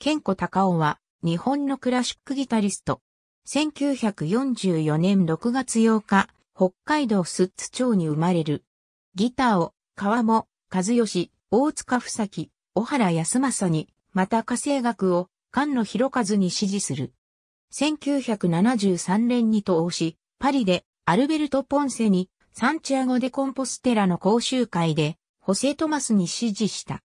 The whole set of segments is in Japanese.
ケンコ・タカオは日本のクラシックギタリスト。1944年6月8日、北海道寿都町に生まれる。ギターを川も和義、大塚ふさき、小原康政に、また家政学を菅野博和に支持する。1973年に投資、パリでアルベルト・ポンセにサンチアゴ・デ・コンポステラの講習会で、ホセ・トマスに支持した。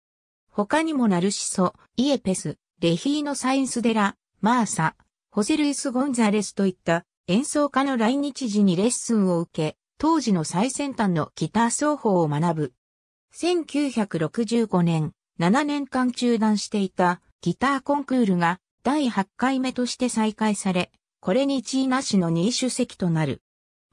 他にもナルシソ、イエペス、レヒーノ・サインス・デラ、マーサ、ホセルイス・ゴンザレスといった演奏家の来日時にレッスンを受け、当時の最先端のギター奏法を学ぶ。1965年、7年間中断していたギターコンクールが第8回目として再開され、これにチ位なしの2位主席となる。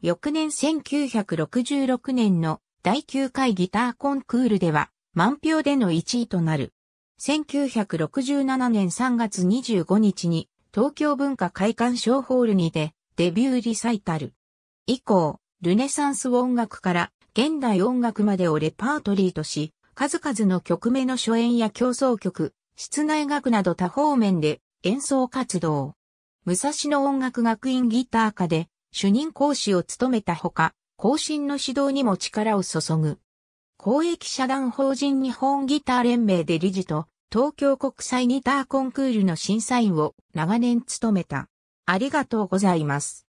翌年1966年の第9回ギターコンクールでは満票での1位となる。1967年3月25日に東京文化会館小ホールにてデビューリサイタル。以降、ルネサンス音楽から現代音楽までをレパートリーとし、数々の曲目の初演や競争曲、室内楽など多方面で演奏活動。武蔵野音楽学院ギター科で主任講師を務めたほか、後進の指導にも力を注ぐ。公益社団法人日本ギター連盟で理事と、東京国際ギターコンクールの審査員を長年務めた。ありがとうございます。